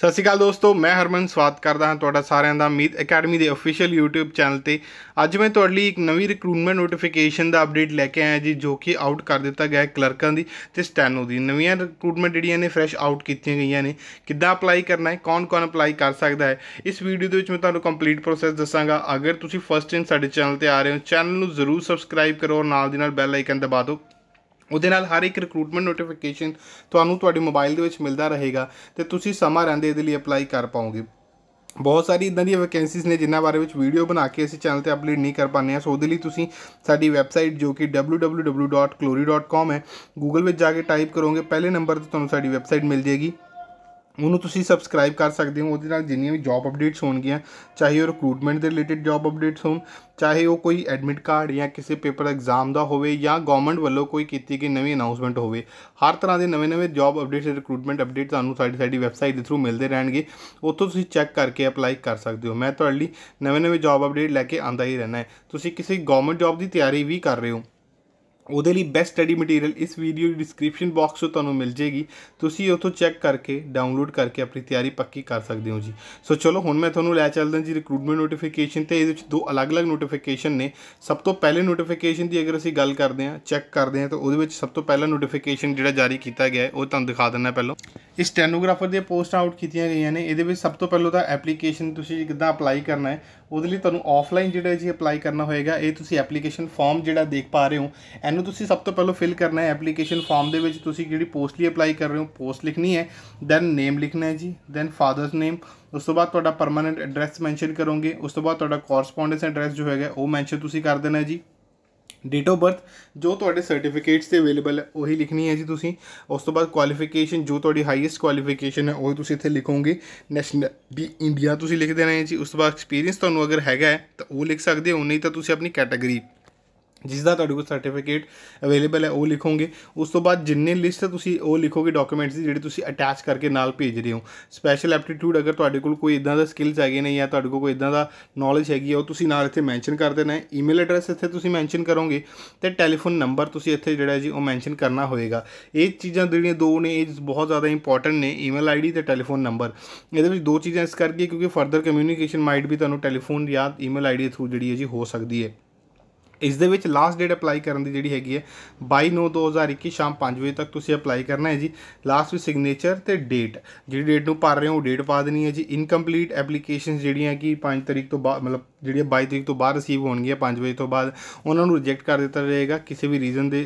ਸਤਿ ਸ਼੍ਰੀ ਅਕਾਲ ਦੋਸਤੋ ਮੈਂ ਹਰਮਨ ਸਵਾਗਤ ਕਰਦਾ ਹਾਂ ਤੁਹਾਡਾ ਸਾਰਿਆਂ ਦਾ ਮੀਤ ਅਕੈਡਮੀ ਦੇ ਅਫੀਸ਼ੀਅਲ YouTube ਚੈਨਲ ਤੇ ਅੱਜ ਮੈਂ ਤੁਹਾਡੇ ਲਈ ਇੱਕ ਨਵੀਂ ਰਿਕਰੂਟਮੈਂਟ ਨੋਟੀਫਿਕੇਸ਼ਨ ਦਾ ਅਪਡੇਟ ਲੈ ਕੇ ਆਇਆ ਜੀ ਜੋ ਕਿ ਆਊਟ ਕਰ ਦਿੱਤਾ ਗਿਆ ਹੈ ਕਲਰਕਾਂ ਦੀ ਤੇ ਸਟੈਨੋ ਦੀ ਨਵੀਆਂ ਰਿਕਰੂਟਮੈਂਟ ਜਿਹੜੀਆਂ ਨੇ ਫਰੈਸ਼ ਆਊਟ ਕੀਤੀਆਂ ਗਈਆਂ ਨੇ ਕਿੱਦਾਂ ਅਪਲਾਈ ਕਰਨਾ ਹੈ ਕੌਣ-ਕੌਣ ਅਪਲਾਈ ਕਰ ਸਕਦਾ ਹੈ ਇਸ ਵੀਡੀਓ ਦੇ ਵਿੱਚ ਮੈਂ ਤੁਹਾਨੂੰ ਕੰਪਲੀਟ ਪ੍ਰੋਸੈਸ ਦੱਸਾਂਗਾ ਅਗਰ ਤੁਸੀਂ ਫਸਟ ਟਾਈਮ ਸਾਡੇ ਚੈਨਲ ਤੇ ਆ ਰਹੇ ਹੋ ਚੈਨਲ ਨੂੰ ਜ਼ਰੂਰ ਸਬਸਕ੍ਰਾਈਬ ਕਰੋ ਨਾਲ ਦੀ ਨਾਲ ਬੈਲ ਆਈਕਨ ਦਬਾ ਦਿਓ ਉਹਦੇ ਨਾਲ ਹਰ ਇੱਕ ਰਿਕਰੂਟਮੈਂਟ ਨੋਟੀਫਿਕੇਸ਼ਨ ਤੁਹਾਨੂੰ ਤੁਹਾਡੇ ਮੋਬਾਈਲ ਦੇ ਵਿੱਚ ਮਿਲਦਾ ਰਹੇਗਾ ਤੇ ਤੁਸੀਂ ਸਮਾਂ ਰਹਿੰਦੇ ਇਹਦੇ ਲਈ ਅਪਲਾਈ ਕਰ ਪਾਓਗੇ ਬਹੁਤ ਸਾਰੀ ਇਦਾਂ ਦੀਆਂ ਵੈਕੈਂਸੀਆਂ ਨੇ ਜਿਨ੍ਹਾਂ ਬਾਰੇ ਵਿੱਚ ਵੀਡੀਓ ਬਣਾ ਕੇ ਅਸੀਂ ਚੈਨਲ ਤੇ ਅਪਲੋਡ ਨਹੀਂ ਕਰ ਪਾਨੇ ਆ ਸੋ ਉਹਦੇ ਲਈ ਤੁਸੀਂ ਸਾਡੀ ਵੈਬਸਾਈਟ ਜੋ ਕਿ www.clory.com ਹੈ Google ਵਿੱਚ ਜਾ ਕੇ ਟਾਈਪ ਕਰੋਗੇ ਪਹਿਲੇ ਨੰਬਰ ਤੇ ਤੁਹਾਨੂੰ ਸਾਡੀ ਵੈਬਸਾਈਟ ਮਿਲ ਜੇਗੀ ਉਹਨੂੰ ਤੁਸੀਂ ਸਬਸਕ੍ਰਾਈਬ ਕਰ ਸਕਦੇ ਹੋ ਉਹਦੇ ਨਾਲ ਜਿੰਨੀਆਂ ਵੀ ਜੌਬ ਅਪਡੇਟਸ ਹੋਣਗੀਆਂ ਚਾਹੇ ਉਹ ਰਿਕਰੂਟਮੈਂਟ ਦੇ ਰਿਲੇਟਡ ਜੌਬ ਅਪਡੇਟਸ ਹੋਣ ਚਾਹੇ ਉਹ ਕੋਈ ਐਡਮਿਟ ਕਾਰਡ ਜਾਂ ਕਿਸੇ ਪੇਪਰ ਐਗਜ਼ਾਮ ਦਾ ਹੋਵੇ ਜਾਂ ਗਵਰਨਮੈਂਟ ਵੱਲੋਂ ਕੋਈ ਕੀਤੀ ਗਈ ਨਵੀਂ ਅਨਾਉਂਸਮੈਂਟ ਹੋਵੇ ਹਰ ਤਰ੍ਹਾਂ ਦੇ ਨਵੇਂ-ਨਵੇਂ ਜੌਬ ਅਪਡੇਟਸ ਰਿਕਰੂਟਮੈਂਟ ਅਪਡੇਟਸ ਤੁਹਾਨੂੰ ਸਾਡੀ ਸਾਡੀ ਵੈਬਸਾਈਟ ਦੇ ਥਰੂ ਮਿਲਦੇ ਰਹਿਣਗੇ ਉੱਥੋਂ ਤੁਸੀਂ ਚੈੱਕ ਕਰਕੇ ਅਪਲਾਈ ਕਰ ਸਕਦੇ ਹੋ ਮੈਂ ਤੁਹਾਡੇ ਲਈ ਨਵੇਂ-ਨਵੇਂ ਜੌਬ ਅਪਡੇਟ ਲੈ ਕੇ ਆਂਦਾ ਹੀ ਰਹਿਣਾ ਹੈ ਤੁਸੀਂ ਕਿਸੇ ਗਵਰਨਮੈਂਟ ਜੌਬ ਦੀ ਤਿਆਰੀ ਵੀ ਕਰ ਰਹੇ ਹੋ ਉਹਦੇ ਲਈ ਬੈਸਟ ਸਟੱਡੀ ਮਟੀਰੀਅਲ ਇਸ ਵੀਡੀਓ ਦੀ ਡਿਸਕ੍ਰਿਪਸ਼ਨ ਬਾਕਸ ਤੋਂ ਤੁਹਾਨੂੰ ਮਿਲ ਜੇਗੀ ਤੁਸੀਂ ਉਥੋਂ ਚੈੱਕ ਕਰਕੇ ਡਾਊਨਲੋਡ ਕਰਕੇ ਆਪਣੀ ਤਿਆਰੀ ਪੱਕੀ ਕਰ ਸਕਦੇ ਹੋ ਜੀ ਸੋ ਚਲੋ ਹੁਣ ਮੈਂ ਤੁਹਾਨੂੰ ਲੈ ਚੱਲਦਾ ਜੀ ਰਿਕਰੂਟਮੈਂਟ ਨੋਟੀਫਿਕੇਸ਼ਨ ਤੇ ਇਹਦੇ ਵਿੱਚ ਦੋ ਅਲੱਗ-ਅਲੱਗ ਨੋਟੀਫਿਕੇਸ਼ਨ ਨੇ ਸਭ ਤੋਂ ਪਹਿਲੇ ਨੋਟੀਫਿਕੇਸ਼ਨ ਦੀ ਅਗਰ ਅਸੀਂ ਗੱਲ ਕਰਦੇ ਹਾਂ ਚੈੱਕ ਕਰਦੇ ਹਾਂ ਤਾਂ ਉਹਦੇ ਵਿੱਚ ਸਭ ਤੋਂ ਪਹਿਲਾ ਨੋਟੀਫਿਕੇਸ਼ਨ ਜਿਹੜਾ ਜਾਰੀ ਕੀਤਾ ਗਿਆ ਹੈ ਉਹ ਤੁਹਾਨੂੰ ਦਿਖਾ ਦਿੰਦਾ ਪਹਿਲਾਂ ਇਸ ਸਟੈਨੋਗ੍ਰਾਫਰ ਦੀਆਂ ਪੋਸਟ ਆਊਟ ਕੀਤੀਆਂ ਗਈਆਂ ਨੇ ਇਹਦੇ ਵਿੱਚ ਸਭ ਤੋਂ ਪਹਿਲਾਂ ਤਾਂ ਐਪਲੀਕੇਸ਼ਨ ਤੁਸੀਂ ਕਿੱਦਾਂ ਅਪਲਾਈ ਕਰਨਾ ਹੈ ਉਹਦੇ ਲਈ ਤੁਹਾਨੂੰ ਆਫਲਾਈਨ ਜਿਹੜਾ ਜੀ ਅਪਲਾਈ ਕਰਨਾ ਹੋਏਗਾ ਇਹ ਤੁਸੀਂ ਐਪਲੀਕੇਸ਼ਨ ਫਾਰਮ ਜਿਹੜਾ ਦੇਖ ਪਾ ਰਹੇ ਹੋ ਇਹਨੂੰ ਤੁਸੀਂ ਸਭ ਤੋਂ ਪਹਿਲਾਂ ਫਿਲ ਕਰਨਾ ਹੈ ਐਪਲੀਕੇਸ਼ਨ ਫਾਰਮ ਦੇ ਵਿੱਚ ਤੁਸੀਂ ਜਿਹੜੀ ਪੋਸਟ ਲਈ ਅਪਲਾਈ ਕਰ ਰਹੇ ਹੋ ਪੋਸਟ ਲਿਖਣੀ ਹੈ ਦੈਨ ਨੇਮ ਲਿਖਣਾ ਹੈ ਜੀ ਦੈਨ ਫਾਦਰਸ ਨੇਮ ਉਸ ਤੋਂ ਬਾਅਦ ਤੁਹਾਡਾ ਪਰਮਨੈਂਟ ਐਡਰੈਸ ਮੈਂਸ਼ਨ ਕਰੋਗੇ ਉਸ ਤੋਂ ਬਾਅਦ ਤੁਹਾਡਾ ਕੋਰਸਪੋਂਡੈਂਸ ਐਡਰੈਸ ਜੋ ਹੈਗਾ ਉਹ ਮੈਂਸ਼ਨ ਤੁਸੀਂ ਕਰ ਦੇਣਾ ਹੈ ਜੀ ਡੇਟ ਆਫ ਬਰਥ ਜੋ ਤੁਹਾਡੇ ਸਰਟੀਫਿਕੇਟਸ ਤੇ ਅਵੇਲੇਬਲ ਹੈ ਉਹੀ ਲਿਖਣੀ ਹੈ ਜੀ ਤੁਸੀਂ ਉਸ ਤੋਂ ਬਾਅਦ ਕੁਆਲੀਫਿਕੇਸ਼ਨ ਜੋ ਤੁਹਾਡੀ ਹਾਈਐਸਟ ਕੁਆਲੀਫਿਕੇਸ਼ਨ ਹੈ ਉਹ ਤੁਸੀਂ ਇੱਥੇ ਲਿਖੋਗੇ ਨੈਸ਼ਨਲ ਵੀ ਇੰਡੀਆ ਤੁਸੀਂ ਲਿਖ ਦੇਣਾ ਹੈ ਜੀ ਉਸ ਤੋਂ ਬਾਅਦ ਐਕਸਪੀਰੀਅੰਸ ਤੁਹਾਨੂੰ ਅਗਰ ਹੈਗਾ ਤਾਂ ਉਹ ਲਿਖ ਸਕਦੇ ਹੋ ਨਹੀਂ ਤਾਂ ਤੁਸੀਂ ਆਪਣੀ ਕੈਟਾਗਰੀ ਜਿਸ ਦਾ ਤੁਹਾਡੇ ਕੋਲ ਸਰਟੀਫਿਕੇਟ ਅਵੇਲੇਬਲ ਹੈ ਉਹ ਲਿਖੋਗੇ ਉਸ ਤੋਂ ਬਾਅਦ ਜਿੰਨੇ ਲਿਸਟ ਤੁਸੀਂ ਉਹ ਲਿਖੋਗੇ ਡਾਕੂਮੈਂਟਸ ਦੀ ਜਿਹੜੇ ਤੁਸੀਂ ਅਟੈਚ ਕਰਕੇ ਨਾਲ ਭੇਜ ਰਹੇ ਹੋ ਸਪੈਸ਼ਲ ਐਪਟੀਟਿਊਡ ਅਗਰ ਤੁਹਾਡੇ ਕੋਲ ਕੋਈ ਇਦਾਂ ਦਾ ਸਕਿੱਲਸ ਹੈਗੇ ਨੇ ਜਾਂ ਤੁਹਾਡੇ ਕੋਲ ਕੋਈ ਇਦਾਂ ਦਾ ਨੌਲੇਜ ਹੈਗੀ ਹੈ ਉਹ ਤੁਸੀਂ ਨਾਲ ਇੱਥੇ ਮੈਂਸ਼ਨ ਕਰ ਦੇਣਾ ਹੈ ਈਮੇਲ ਐਡਰੈਸ ਇੱਥੇ ਤੁਸੀਂ ਮੈਂਸ਼ਨ ਕਰੋਗੇ ਤੇ ਟੈਲੀਫੋਨ ਨੰਬਰ ਤੁਸੀਂ ਇੱਥੇ ਜਿਹੜਾ ਜੀ ਉਹ ਮੈਂਸ਼ਨ ਕਰਨਾ ਹੋਏਗਾ ਇਹ ਚੀਜ਼ਾਂ ਜਿਹੜੀਆਂ ਦੋ ਨੇ ਇਹ ਬਹੁਤ ਜ਼ਿਆਦਾ ਇੰਪੋਰਟੈਂਟ ਨੇ ਈਮੇਲ ਆਈਡੀ ਤੇ ਟੈਲੀਫੋਨ ਨੰਬਰ ਇਹਦੇ ਵਿੱਚ ਦੋ ਚੀਜ਼ਾਂ ਇਸ ਕਰਕੇ ਕਿਉਂਕਿ ਫਰਦਰ ਕਮਿਊਨੀਕੇਸ਼ਨ ਮਾਈਟ ਵੀ ਤੁਹਾਨੂੰ ਟੈਲੀਫੋਨ ਜਾਂ ਈਮੇਲ ਆਈਡੀ ਥਰੂ ਜਿਹੜੀ ਹੈ ਜੀ ਹੋ ਸਕਦੀ ਹੈ ਇਸ ਦੇ ਵਿੱਚ ਲਾਸਟ ਡੇਟ ਅਪਲਾਈ ਕਰਨ ਦੀ ਜਿਹੜੀ ਹੈਗੀ ਹੈ 22 9 2021 ਸ਼ਾਮ 5 ਵਜੇ ਤੱਕ ਤੁਸੀਂ ਅਪਲਾਈ ਕਰਨਾ ਹੈ ਜੀ ਲਾਸਟ ਵੀ ਸਿਗਨੇਚਰ ਤੇ ਡੇਟ ਜਿਹੜੀ ਡੇਟ ਨੂੰ ਭਰ ਰਹੇ ਹੋ ਉਹ ਡੇਟ ਪਾ ਦੇਣੀ ਹੈ ਜੀ ਇਨਕੰਪਲੀਟ ਐਪਲੀਕੇਸ਼ਨਸ ਜਿਹੜੀਆਂ ਕਿ 5 ਤਰੀਕ ਤੋਂ ਬਾਅਦ ਮਤਲਬ ਜਿਹੜੀਆਂ 22 ਤਰੀਕ ਤੋਂ ਬਾਅਦ ਰਿਸੀਵ ਹੋਣਗੀਆਂ 5 ਵਜੇ ਤੋਂ ਬਾਅਦ ਉਹਨਾਂ ਨੂੰ ਰਿਜੈਕਟ ਕਰ ਦਿੱਤਾ ਜਾਏਗਾ ਕਿਸੇ ਵੀ ਰੀਜ਼ਨ ਦੇ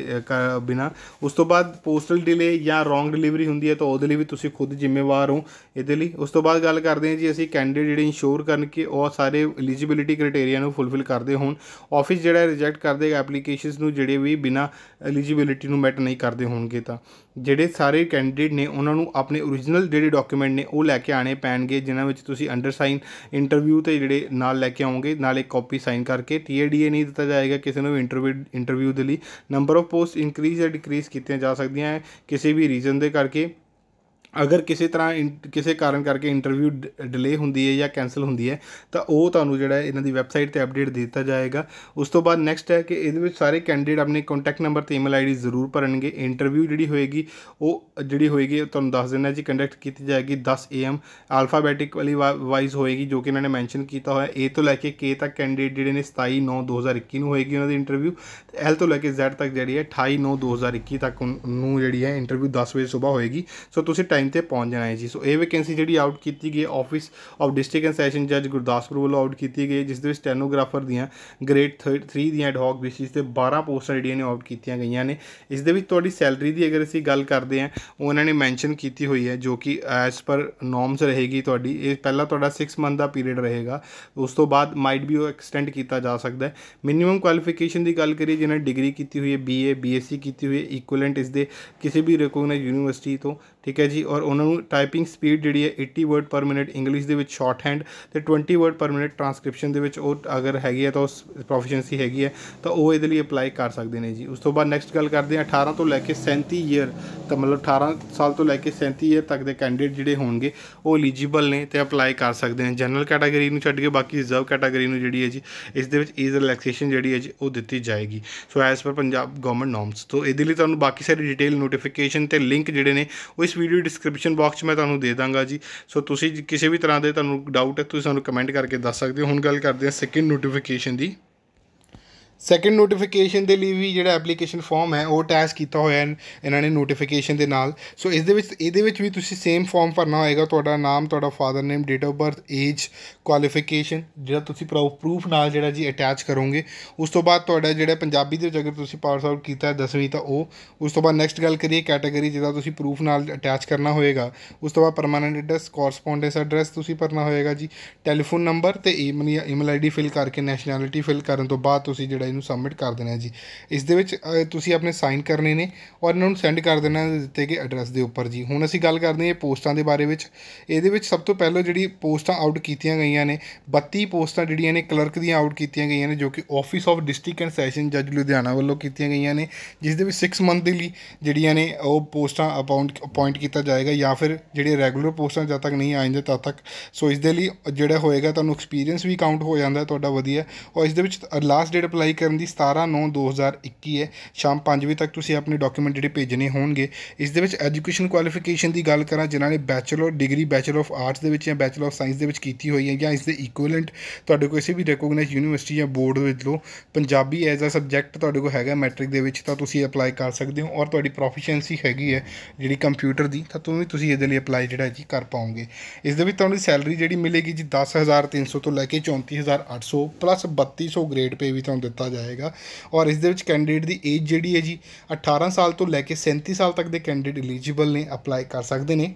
ਬਿਨਾ ਉਸ ਤੋਂ ਬਾਅਦ ਪੋਸਟਲ ਡਿਲੇ ਜਾਂ ਰੋਂਗ ਡਿਲੀਵਰੀ ਹੁੰਦੀ ਹੈ ਤਾਂ ਉਹਦੇ ਲਈ ਵੀ ਤੁਸੀਂ ਖੁਦ ਜ਼ਿੰਮੇਵਾਰ ਹੋ ਇਹਦੇ ਲਈ ਉਸ ਤੋਂ ਬਾਅਦ ਗੱਲ ਕਰਦੇ ਹਾਂ ਜੀ ਅਸੀਂ ਕੈਂਡੀਡੇਟ ਜਿਹੜੇ ਇਨਸ਼ੋਰ ਕਰਨ ਕਿ ਉਹ ਸਾਰੇ ਐਲੀਜੀਬਿਲਿਟੀ ਕ੍ਰਾਈਟੇਰੀਆ ਨੂੰ ਫੁੱਲਫਿਲ ਕਰਦੇ ਹੋਣ ਆਫਿਸ ਜਿਹੜਾ ਰਿਜੈਕਟ ਕਰ ਦੇਗਾ ਐਪਲੀਕੇਸ਼ਨਸ ਨੂੰ ਜਿਹੜੇ ਵੀ ਬਿਨਾ ਐਲੀਜੀਬਿਲਿਟੀ ਨੂੰ ਮੈਟ ਨਹੀਂ ਕਰਦੇ ਹੋਣਗੇ ਤਾਂ ਜਿਹੜੇ ਸਾਰੇ ਕੈਂਡੀਡੇਟ ਨੇ ਉਹਨਾਂ ਨੂੰ ਆਪਣੇ origignal ਜਿਹੜੇ ਡਾਕੂਮੈਂਟ ਨੇ ਉਹ ਲੈ ਕੇ ਆਣੇ ਪੈਣਗੇ ਜਿਨ੍ਹਾਂ ਵਿੱਚ ਤੁਸੀਂ ਅੰਡਰਸਾਈਨ ਇੰਟਰਵਿਊ ਤੇ ਜਿਹੜੇ ਨਾਲ ਲੈ ਕੇ ਆਉਂਗੇ ਹੋਣਗੇ ਨਾਲ ਇੱਕ ਕਾਪੀ ਸਾਈਨ ਕਰਕੇ ਟੀਏਡੀਏ ਨਹੀਂ ਦਿੱਤਾ ਜਾਏਗਾ ਕਿਸੇ ਨੂੰ ਇੰਟਰਵਿਊ ਇੰਟਰਵਿਊ ਦੇ ਲਈ ਨੰਬਰ ਆਫ ਪੋਸਟ ਇਨਕਰੀਜ਼ ਜਾਂ ਡਿਕਰੀਜ਼ ਕੀਤੀਆਂ ਜਾ ਸਕਦੀਆਂ ਹੈ ਕਿਸੇ ਵੀ ਰੀਜਨ ਦੇ ਕਰਕੇ ਅਗਰ ਕਿਸੇ ਤਰ੍ਹਾਂ ਕਿਸੇ ਕਾਰਨ ਕਰਕੇ ਇੰਟਰਵਿਊ ਡਿਲੇ ਹੁੰਦੀ ਹੈ ਜਾਂ ਕੈਨਸਲ ਹੁੰਦੀ ਹੈ ਤਾਂ ਉਹ ਤੁਹਾਨੂੰ ਜਿਹੜਾ ਇਹਨਾਂ ਦੀ ਵੈਬਸਾਈਟ ਤੇ ਅਪਡੇਟ ਦਿੱਤਾ ਜਾਏਗਾ ਉਸ ਤੋਂ ਬਾਅਦ ਨੈਕਸਟ ਹੈ ਕਿ ਇਹਦੇ ਵਿੱਚ ਸਾਰੇ ਕੈਂਡੀਡੇਟ ਆਪਣੇ ਕੰਟੈਕਟ ਨੰਬਰ ਤੇ ਈਮੇਲ ਆਈਡੀ ਜ਼ਰੂਰ ਭਰਨਗੇ ਇੰਟਰਵਿਊ ਜਿਹੜੀ ਹੋਏਗੀ ਉਹ ਜਿਹੜੀ ਹੋਏਗੀ ਤੁਹਾਨੂੰ ਦੱਸ ਦਿੰਦਾ ਜੀ ਕੰਡਕਟ ਕੀਤੀ ਜਾਏਗੀ 10 AM ਆਲਫਾਬੈਟਿਕ ਵਾਲੀ ਵਾਈਜ਼ ਹੋਏਗੀ ਜੋ ਕਿ ਇਹਨਾਂ ਨੇ ਮੈਂਸ਼ਨ ਕੀਤਾ ਹੋਇਆ A ਤੋਂ ਲੈ ਕੇ K ਤੱਕ ਕੈਂਡੀਡੇਟ ਜਿਹੜੇ ਨੇ 27 9 2021 ਨੂੰ ਹੋਏਗੀ ਉਹਨਾਂ ਦੀ ਇੰਟਰਵਿਊ ਐਲ L ਤੋਂ ਲੈ ਕੇ Z ਤੱਕ ਜਿਹੜੀ ਹੈ 28 9 2021 ਤੱਕ ਨੂੰ ਜਿਹੜੀ ਹੈ ਇੰਟਰਵਿਊ 10 ਵਜੇ ਸਵੇਰ ਹੋਏਗੀ ਸੋ ਤੁਸੀਂ ਟਾਈਮ ਤੇ ਪਹੁੰਚ ਜਾਣਾ ਹੈ ਜੀ ਸੋ ਇਹ ਵੈਕੈਂਸੀ ਜਿਹੜੀ ਆਊਟ ਕੀਤੀ ਗਈ office of district and session ਜੱਜ ਗੁਰਦਾਸਪੁਰ ਵੱਲੋਂ ਆਊਟ ਕੀਤੀ ਗਈ ਜਿਸ ਦੇ ਵਿੱਚ ਸਟੈਨੋਗ੍ਰਾਫਰ ਦੀਆਂ ਗ੍ਰੇਡ 3 ਦੀਆਂ ਐਡਹੌਕ ਬੇਸਿਸ ਤੇ 12 ਪੋਸਟਾਂ ਜਿਹੜੀਆਂ ਨੇ ਆਊਟ ਕੀਤੀਆਂ ਗਈਆਂ ਨੇ ਇਸ ਦੇ ਵਿੱਚ ਤੁਹਾਡੀ ਸੈਲਰੀ ਦੀ ਅਗਰ ਅਸੀਂ ਗੱਲ ਕਰਦੇ ਹਾਂ ਉਹਨਾਂ ਨੇ ਮੈਂਸ਼ਨ ਕੀਤੀ ਹੋਈ ਹੈ ਜੋ ਕਿ ਐਸ ਪਰ ਨੋਰਮਸ ਰਹੇਗੀ ਤੁਹਾਡੀ ਇਹ ਪਹਿਲਾਂ ਤੁਹਾਡਾ 6 ਮੰਥ ਦਾ ਪੀਰੀਅਡ ਰਹੇਗਾ ਉਸ ਤੋਂ ਬਾਅਦ ਮਾਈਟ ਬੀ ਉਹ ਐਕਸਟੈਂਡ ਕੀਤਾ ਜਾ ਸਕਦਾ ਹੈ ਮਿਨੀਮਮ ਕੁਆਲੀਫਿਕੇਸ਼ਨ ਦੀ ਗੱਲ ਕਰੀਏ ਜਿਹਨਾਂ ਡਿਗਰੀ ਕੀਤੀ ਹੋਈ ਹੈ ਬੀਏ ਬੀਐਸਸੀ ਕੀਤੀ ਹੋਈ ਹੈ ਇਕੁਇਲੈਂਟ ਇਸ ਦੇ ਕਿਸੇ ਵੀ ਰਿਕੋਗਨਾਈਜ਼ਡ ਯੂਨੀਵਰਸਿਟੀ ਤੋਂ ਠੀਕ ਹੈ ਜੀ ਔਰ ਉਹਨਾਂ ਨੂੰ ਟਾਈਪਿੰਗ ਸਪੀਡ ਜਿਹੜੀ ਹੈ 80 ਵਰਡ ਪਰ ਮਿੰਟ ਇੰਗਲਿਸ਼ ਦੇ ਵਿੱਚ ਸ਼ਾਰਟ ਹੈਂਡ ਤੇ 20 ਵਰਡ ਪਰ ਮਿੰਟ ਟ੍ਰਾਂਸਕ੍ਰਿਪਸ਼ਨ ਦੇ ਵਿੱਚ ਉਹ ਅਗਰ ਹੈਗੀ ਹੈ ਤਾਂ ਉਸ ਪ੍ਰੋਫੀਸ਼ੀਐਂਸੀ ਹੈਗੀ ਹੈ ਤਾਂ ਉਹ ਇਹਦੇ ਲਈ ਅਪਲਾਈ ਕਰ ਸਕਦੇ ਨੇ ਜੀ ਉਸ ਤੋਂ ਬਾਅਦ ਨੈਕਸਟ ਗੱਲ ਕਰਦੇ ਹਾਂ 18 ਤੋਂ ਲੈ ਕੇ 37 ਈਅਰ ਤਾਂ ਮਤਲਬ 18 ਸਾਲ ਤੋਂ ਲੈ ਕੇ 37 ਈਅਰ ਤੱਕ ਦੇ ਕੈਂਡੀਡੇਟ ਜਿਹੜੇ ਹੋਣਗੇ ਉਹ ਐਲੀਜੀਬਲ ਨੇ ਤੇ ਅਪਲਾਈ ਕਰ ਸਕਦੇ ਨੇ ਜਨਰਲ ਕੈਟਾਗਰੀ ਨੂੰ ਛੱਡ ਕੇ ਬਾਕੀ ਰਿਜ਼ਰਵ ਕੈਟਾਗਰੀ ਨੂੰ ਜਿਹੜੀ ਹੈ ਜੀ ਇਸ ਦੇ ਵਿੱਚ ਈਜ਼ ਰਿਲੈਕਸੇਸ਼ਨ ਜਿਹੜੀ ਹੈ ਜੀ ਉਹ ਦਿੱਤੀ ਜਾਏਗੀ so as per Punjab government norms ਤੋਂ ਇਹਦੇ ਲਈ ਤੁਹਾਨੂੰ ਬਾਕੀ ਸਾਰੀ ਡਿਟੇਲ ਨੋਟੀਫਿਕੇਸ਼ਨ ਤੇ ਲਿੰਕ ਜਿਹੜੇ ਨੇ ਉਹ ਇਸ ਵੀਡੀਓ ਡਿਸਕ੍ਰਿਪਸ਼ਨ ਬਾਕਸ 'ਚ ਮੈਂ ਤੁਹਾਨੂੰ ਦੇ ਦਾਂਗਾ ਜੀ ਸੋ ਤੁਸੀਂ ਕਿਸੇ ਵੀ ਤਰ੍ਹਾਂ ਦੇ ਤੁਹਾਨੂੰ ਡਾਊਟ ਹੈ ਤੁਸੀਂ ਸਾਨੂੰ ਕਮੈਂਟ ਕਰਕੇ ਦੱਸ ਸਕਦੇ ਹੋ ਹੁਣ ਗੱਲ ਕਰਦੇ ਹਾਂ ਸੈਕਿੰਡ ਨੋਟੀਫਿਕੇਸ਼ਨ ਦੀ ਸੈਕੰਡ ਨੋਟੀਫਿਕੇਸ਼ਨ ਦੇ ਲਈ ਵੀ ਜਿਹੜਾ ਐਪਲੀਕੇਸ਼ਨ ਫਾਰਮ ਹੈ ਉਹ ਅਟੈਚ ਕੀਤਾ ਹੋਇਆ ਹੈ ਇਹਨਾਂ ਨੇ ਨੋਟੀਫਿਕੇਸ਼ਨ ਦੇ ਨਾਲ ਸੋ ਇਸ ਦੇ ਵਿੱਚ ਇਹਦੇ ਵਿੱਚ ਵੀ ਤੁਸੀਂ ਸੇਮ ਫਾਰਮ ਭਰਨਾ ਹੋਏਗਾ ਤੁਹਾਡਾ ਨਾਮ ਤੁਹਾਡਾ father name date of birth age qualification ਜਿਹੜਾ ਤੁਸੀਂ ਪ੍ਰੂਫ ਨਾਲ ਜਿਹੜਾ ਜੀ ਅਟੈਚ ਕਰੋਗੇ ਉਸ ਤੋਂ ਬਾਅਦ ਤੁਹਾਡਾ ਜਿਹੜਾ ਪੰਜਾਬੀ ਦੇ ਜਗਰ ਤੁਸੀਂ ਪਾਸ ਆਊਟ ਕੀਤਾ ਹੈ 10ਵੀਂ ਤਾਂ ਉਹ ਉਸ ਤੋਂ ਬਾਅਦ ਨੈਕਸਟ ਗੱਲ ਕਰੀਏ ਕੈਟਾਗਰੀ ਜਿਹਦਾ ਤੁਸੀਂ ਪ੍ਰੂਫ ਨਾਲ ਅਟੈਚ ਕਰਨਾ ਹੋਏਗਾ ਉਸ ਤੋਂ ਬਾਅਦ ਪਰਮਾਨੈਂਟ ਐਡਰੈਸ ਕੋਰਸਪੋਂਡੈਂਸ ਐਡਰੈਸ ਤੁਸੀਂ ਭਰਨਾ ਹੋਏਗਾ ਜੀ ਟੈਲੀਫੋਨ ਨੰਬਰ ਤੇ ਈਮੇਲ ਆਈਡੀ ਫਿਲ ਕਰਕੇ ਨੈਸ਼ਨੈਲਿਟੀ ਫਿਲ ਕਰਨ ਤੋਂ ਬਾਅਦ ਤੁਸੀਂ ਜਿਹੜਾ ਫਾਈਲ ਨੂੰ ਸਬਮਿਟ ਕਰ ਦੇਣਾ ਜੀ ਇਸ ਦੇ ਵਿੱਚ ਤੁਸੀਂ ਆਪਣੇ ਸਾਈਨ ਕਰਨੇ ਨੇ ਔਰ ਇਹਨਾਂ ਨੂੰ ਸੈਂਡ ਕਰ ਦੇਣਾ ਦਿੱਤੇ ਗਏ ਐਡਰੈਸ ਦੇ ਉੱਪਰ ਜੀ ਹੁਣ ਅਸੀਂ ਗੱਲ ਕਰਦੇ ਹਾਂ ਪੋਸਟਾਂ ਦੇ ਬਾਰੇ ਵਿੱਚ ਇਹਦੇ ਵਿੱਚ ਸਭ ਤੋਂ ਪਹਿਲਾਂ ਜਿਹੜੀ ਪੋਸਟਾਂ ਆਊਟ ਕੀਤੀਆਂ ਗਈਆਂ ਨੇ 32 ਪੋਸਟਾਂ ਜਿਹੜੀਆਂ ਨੇ ਕਲਰਕ ਦੀਆਂ ਆਊਟ ਕੀਤੀਆਂ ਗਈਆਂ ਨੇ ਜੋ ਕਿ office of district and session ਜੱਜ ਲੁਧਿਆਣਾ ਵੱਲੋਂ ਕੀਤੀਆਂ ਗਈਆਂ ਨੇ ਜਿਸ ਦੇ ਵਿੱਚ 6 ਮੰਥ ਦੇ ਲਈ ਜਿਹੜੀਆਂ ਨੇ ਉਹ ਪੋਸਟਾਂ ਅਪਾਉਂਟ ਅਪਾਇੰਟ ਕੀਤਾ ਜਾਏਗਾ ਜਾਂ ਫਿਰ ਜਿਹੜੇ ਰੈਗੂਲਰ ਪੋਸਟਾਂ ਜਦ ਤੱਕ ਨਹੀਂ ਆਉਂਦੇ ਤਦ ਤੱਕ ਸੋ ਇਸ ਦੇ ਲਈ ਜਿਹੜਾ ਹੋਏਗਾ ਤੁਹਾਨੂੰ ਐਕਸਪੀਰੀਅੰਸ ਵੀ ਕਾਊਂਟ ਹੋ ਜਾਂਦਾ ਤੁਹਾਡਾ ਵਧੀਆ ਔਰ ਇਸ ਦੇ ਵਿੱਚ ਲਾਸਟ ਡੇਟ ਅਪਲਾਈ ਕਰਨ ਦੀ 17 9 2021 ਹੈ ਸ਼ਾਮ 5 ਵਜੇ ਤੱਕ ਤੁਸੀਂ ਆਪਣੇ ਡਾਕੂਮੈਂਟ ਜਿਹੜੇ ਭੇਜਣੇ ਹੋਣਗੇ ਇਸ ਦੇ ਵਿੱਚ ਐਜੂਕੇਸ਼ਨ ਕੁਆਲੀਫਿਕੇਸ਼ਨ ਦੀ ਗੱਲ ਕਰਾਂ ਜਿਨ੍ਹਾਂ ਨੇ bachelor degree bachelor of arts ਦੇ ਵਿੱਚ ਜਾਂ ਬੈਚਲਰ ਆਫ ਸਾਇੰਸ ਦੇ ਵਿੱਚ ਕੀਤੀ ਹੋਈ ਹੈ ਜਾਂ ਇਸ ਦੇ ਇਕੁਇਵਲੈਂਟ ਤੁਹਾਡੇ ਕੋਲ ਕਿਸੇ ਵੀ ਰੈਕੋਗਨਾਈਜ਼ਡ ਯੂਨੀਵਰਸਿਟੀ ਜਾਂ ਬੋਰਡ ਦੇ ਵਿੱਚੋਂ ਪੰਜਾਬੀ ਐਜ਼ ਅ ਸਬਜੈਕਟ ਤੁਹਾਡੇ ਕੋਲ ਹੈਗਾ ਮੈਟ੍ਰਿਕ ਦੇ ਵਿੱਚ ਤਾਂ ਤੁਸੀਂ ਅਪਲਾਈ ਕਰ ਸਕਦੇ ਹੋ ਔਰ ਤੁਹਾਡੀ ਪ੍ਰੋਫੀਸ਼ੀਐਂਸੀ ਹੈਗੀ ਹੈ ਜਿਹੜੀ ਕੰਪਿਊਟਰ ਦੀ ਤਾਂ ਤੁਸੀਂ ਤੁਸੀਂ ਇਹਦੇ ਲਈ ਅਪਲਾਈ ਜਿਹੜਾ ਜੀ ਕਰ ਪਾਓਗੇ ਇਸ ਦੇ ਵਿੱਚ ਤੁਹਾਨੂੰ ਸੈਲਰੀ ਜਿਹੜੀ ਮਿਲੇਗੀ ਜੀ 10300 ਤੋਂ ਲੈ ਕੇ 34800 ਪਲੱਸ 3200 ਗ੍ਰੇਡ ਪੇ ਵੀ ਤੁਹਾਨੂੰ ਦਿੱਤਾ ਜਾਏਗਾ ਔਰ ਇਸ ਦੇ ਵਿੱਚ ਕੈਂਡੀਡੇਟ ਦੀ ਏਜ ਜਿਹੜੀ ਹੈ ਜੀ 18 ਸਾਲ ਤੋਂ ਲੈ ਕੇ 37 ਸਾਲ ਤੱਕ ਦੇ ਕੈਂਡੀਡੇਟ ਐਲੀਜੀਬਲ ਨੇ ਅਪਲਾਈ ਕਰ ਸਕਦੇ ਨੇ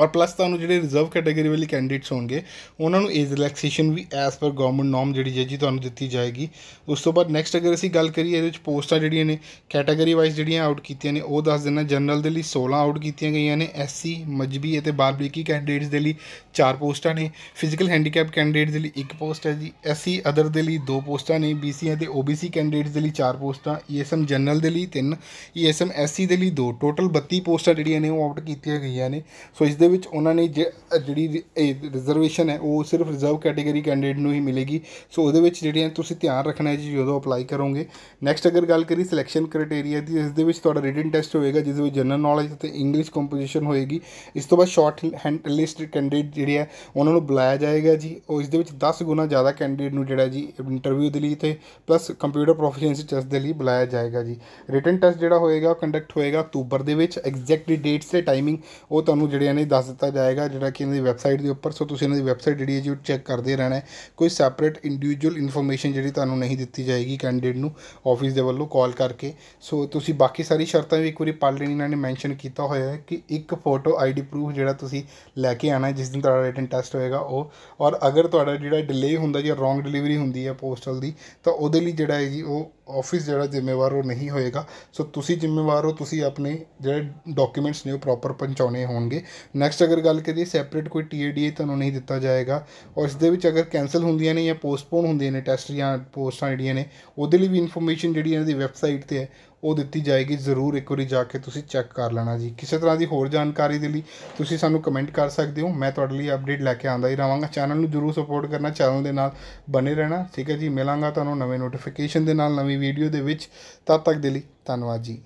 ਔਰ ਪਲੱਸ ਤੁਹਾਨੂੰ ਜਿਹੜੇ ਰਿਜ਼ਰਵ ਕੈਟਾਗਰੀ ਵਾਲੇ ਕੈਂਡੀਡੇਟਸ ਹੋਣਗੇ ਉਹਨਾਂ ਨੂੰ ਏਜ ਰਿਲੈਕਸੇਸ਼ਨ ਵੀ ਐਸ ਪਰ ਗਵਰਨਮੈਂਟ ਨਾਰਮ ਜਿਹੜੀ ਜੀ ਤੁਹਾਨੂੰ ਦਿੱਤੀ ਜਾਏਗੀ ਉਸ ਤੋਂ ਬਾਅਦ ਨੈਕਸਟ ਅਗਰ ਅਸੀਂ ਗੱਲ ਕਰੀਏ ਇਹਦੇ ਵਿੱਚ ਪੋਸਟਾਂ ਜਿਹੜੀਆਂ ਨੇ ਕੈਟਾਗਰੀ ਵਾਈਜ਼ ਜਿਹੜੀਆਂ ਆਊਟ ਕੀਤੀਆਂ ਨੇ ਉਹ ਦੱਸ ਦਿੰਨਾ ਜਨਰਲ ਦੇ ਲਈ 16 ਆਊਟ ਕੀਤੀਆਂ ਗਈਆਂ ਨੇ ਐਸਸੀ ਮਜਬੀ ਅਤੇ ਬਾਰਬੀਕੀ ਕੈਂਡੀਡੇਟਸ ਦੇ ਲਈ ਚਾਰ ਪੋਸਟਾਂ ਨੇ ਫਿਜ਼ੀਕਲ ਹੈਂਡੀਕੈਪ ਕੈਂਡੀਡੇਟਸ ਦੇ ਲਈ ਇੱਕ ਪੋਸਟ ਹੈ ਜੀ ਐਸਸੀ ਅਦਰ ਦੇ ਲਈ ਦੋ ਪੋਸਟਾਂ ਨੇ ਬੀਸੀ ਅਤੇ ਓਬੀਸੀ ਕੈਂਡੀਡੇਟਸ ਦੇ ਲਈ ਚਾਰ ਪੋਸਟਾਂ ਈਐਸਐਮ ਜਨਰਲ ਦੇ ਲਈ 3 ਈਐਸਐਮ ਐਸਸੀ ਦੇ ਲਈ ਦੋ ਟੋਟਲ 32 ਪੋਸਟਾਂ ਜਿਹੜੀਆਂ ਨੇ ਉਹ ਆਊਟ ਕੀਤੀਆਂ ਗਈਆਂ ਨੇ ਸੋ ਇਸ ਦੇ ਵਿੱਚ ਉਹਨਾਂ ਨੇ ਜਿਹੜੀ ਰਿਜ਼ਰਵੇਸ਼ਨ ਹੈ ਉਹ ਸਿਰਫ ਰਿਜ਼ਰਵ ਕੈਟਾਗਰੀ ਕੈਂਡੀਡੇਟ ਨੂੰ ਹੀ ਮਿਲੇਗੀ ਸੋ ਉਹਦੇ ਵਿੱਚ ਜਿਹੜੀਆਂ ਤੁਸੀਂ ਧਿਆਨ ਰੱਖਣਾ ਹੈ ਜੀ ਜਦੋਂ ਅਪਲਾਈ ਕਰੋਗੇ ਨੈਕਸਟ ਅਗਰ ਗੱਲ ਕਰੀ ਸਿਲੈਕਸ਼ਨ ਕ੍ਰਾਈਟੇਰੀਆ ਦੀ ਇਸ ਦੇ ਵਿੱਚ ਤੁਹਾਡਾ ਰਿਟਨ ਟੈਸਟ ਹੋਏਗਾ ਜਿਸ ਵਿੱਚ ਜਨਰਲ ਨੌਲੇਜ ਅਤੇ ਇੰਗਲਿਸ਼ ਕੰਪੋਜੀਸ਼ਨ ਹੋਏਗੀ ਇਸ ਤੋਂ ਬਾਅਦ ਸ਼ਾਰਟ ਹੈਂਡ ਲਿਸਟ ਕੈਂਡੀਡੇਟ ਜਿਹੜੇ ਆ ਉਹਨਾਂ ਨੂੰ ਬੁਲਾਇਆ ਜਾਏਗਾ ਜੀ ਉਹ ਇਸ ਦੇ ਵਿੱਚ 10 ਗੁਣਾ ਜ਼ਿਆਦਾ ਕੈਂਡੀਡੇਟ ਨੂੰ ਜਿਹੜਾ ਜੀ ਇੰਟਰਵਿਊ ਦੇ ਲਈ ਤੇ ਪਲੱਸ ਕੰਪਿਊਟਰ ਪ੍ਰੋਫੀਸ਼ੀਐਂਸੀ ਟੈਸਟ ਦੇ ਲਈ ਬੁਲਾਇਆ ਜਾਏਗਾ ਜੀ ਰਿਟਨ ਟੈਸਟ ਜਿਹੜਾ ਹੋਏਗਾ ਉਹ ਕੰਡਕਟ ਹੋਏਗਾ ਅਕਤੂਬਰ ਦੇ ਵਿੱਚ ਐਗਜ਼ੈਕਟਲੀ ਡੇਟਸ ਤੇ ਟਾਈਮਿੰਗ ਉਹ ਤੁਹਾਨੂੰ ਜਿਹੜੀਆਂ ਨੇ ਦੱਸ ਦਿੱਤਾ ਜਾਏਗਾ ਜਿਹੜਾ ਕਿ ਇਹਨਾਂ ਦੀ ਵੈਬਸਾਈਟ ਦੇ ਉੱਪਰ ਸੋ ਤੁਸੀਂ ਇਹਨਾਂ ਦੀ ਵੈਬਸਾਈਟ ਜਿਹੜੀ ਹੈ ਜੀ ਉਹ ਚੈੱਕ ਕਰਦੇ ਰਹਿਣਾ ਕੋਈ ਸੈਪਰੇਟ ਇੰਡੀਵਿਜੂਅਲ ਇਨਫੋਰਮੇਸ਼ਨ ਜਿਹੜੀ ਤੁਹਾਨੂੰ ਨਹੀਂ ਦਿੱਤੀ ਜਾਏਗੀ ਕੈਂਡੀਡੇਟ ਨੂੰ ਆਫਿਸ ਦੇ ਵੱਲੋਂ ਕਾਲ ਕਰਕੇ ਸੋ ਤੁਸੀਂ ਬਾਕੀ ਸਾਰੀ ਸ਼ਰਤਾਂ ਵੀ ਇੱਕ ਵਾਰੀ ਪੜ ਲੈਣੀ ਇਹਨਾਂ ਨੇ ਮੈਂਸ਼ਨ ਕੀਤਾ ਹੋਇਆ ਹੈ ਕਿ ਇੱਕ ਫੋਟੋ ਆਈਡੀ ਪ੍ਰੂਫ ਜਿਹੜਾ ਤੁਸੀਂ ਲੈ ਕੇ ਆਣਾ ਜਿਸ ਦਿਨ ਤੁਹਾਡਾ ਰਿਟਨ ਟੈਸਟ ਹੋਏਗਾ ਉਹ ਔਰ ਅਗਰ ਤੁਹਾਡਾ ਜਿਹੜਾ ਡਿਲੇ ਹੁੰਦਾ ਜਾਂ ਰੋਂਗ ਡਿਲੀਵਰੀ ਹੁੰਦੀ ਹੈ ਪੋਸਟਲ ਦੀ ਤਾਂ ਉਹਦੇ ਲਈ ਜਿਹੜਾ ਹੈ ਜੀ ਉਹ ਆਫਿਸ ਜਿਹੜਾ ਜ਼ਿੰਮੇਵਾਰ ਉਹ ਨਹੀਂ ਹੋਏਗਾ ਸੋ ਤੁਸੀਂ ਜ਼ਿੰਮੇਵਾਰ ਹੋ ਤੁਸੀਂ ਆਪਣੇ ਜਿਹੜੇ ਡਾਕੂਮੈਂਟਸ ਨੇ ਉਹ ਪ੍ਰੋਪਰ ਪਹੁੰਚਾਉਣੇ ਹੋਣਗੇ ਨੈਕਸਟ ਅਗਰ ਗੱਲ ਕਰੀਏ ਸੈਪਰੇਟ ਕੋਈ ਟੀਏਡੀਏ ਤੁਹਾਨੂੰ ਨਹੀਂ ਦਿੱਤਾ ਜਾਏਗਾ ਔਰ ਇਸ ਦੇ ਵਿੱਚ ਅਗਰ ਕੈਨਸਲ ਹੁੰਦੀਆਂ ਨੇ ਜਾਂ ਪੋਸਟਪੋਨ ਹੁੰਦੀਆਂ ਨੇ ਟੈਸਟ ਜਾਂ ਪੋਸਟਾਂ ਜਿਹੜੀਆਂ ਨੇ ਉਹਦੇ ਲਈ ਵੀ ਇਨਫੋਰਮੇਸ਼ਨ ਜਿਹੜੀ ਇਹਨਾਂ ਦੀ ਵੈਬਸਾਈਟ ਤੇ ਹੈ ਉਹ ਦਿੱਤੀ ਜਾਏਗੀ ਜ਼ਰੂਰ ਇੱਕ ਵਾਰੀ ਜਾ ਕੇ ਤੁਸੀਂ ਚੈੱਕ ਕਰ ਲੈਣਾ ਜੀ ਕਿਸੇ ਤਰ੍ਹਾਂ ਦੀ ਹੋਰ ਜਾਣਕਾਰੀ ਦੇ ਲਈ ਤੁਸੀਂ ਸਾਨੂੰ ਕਮੈਂਟ ਕਰ ਸਕਦੇ ਹੋ ਮੈਂ ਤੁਹਾਡੇ ਲਈ ਅਪਡੇਟ ਲੈ ਕੇ ਆਉਂਦਾ ਹੀ ਰਹਾਂਗਾ ਚੈਨਲ ਨੂੰ ਜ਼ਰੂਰ ਸਪੋਰਟ ਕਰਨਾ ਚੈਨਲ ਦੇ ਨਾਲ ਬਨੇ ਰਹਿਣਾ ਠੀਕ ਹੈ ਜੀ ਮਿਲਾਂਗਾ ਤੁਹਾਨੂੰ ਨਵੇਂ ਨੋਟੀਫਿਕੇਸ਼ਨ ਦੇ ਨਾਲ ਨਵੀਂ ਵੀਡੀਓ ਦੇ ਵਿੱਚ ਤਦ ਤੱਕ ਦੇ ਲਈ ਧੰਨਵਾਦ ਜੀ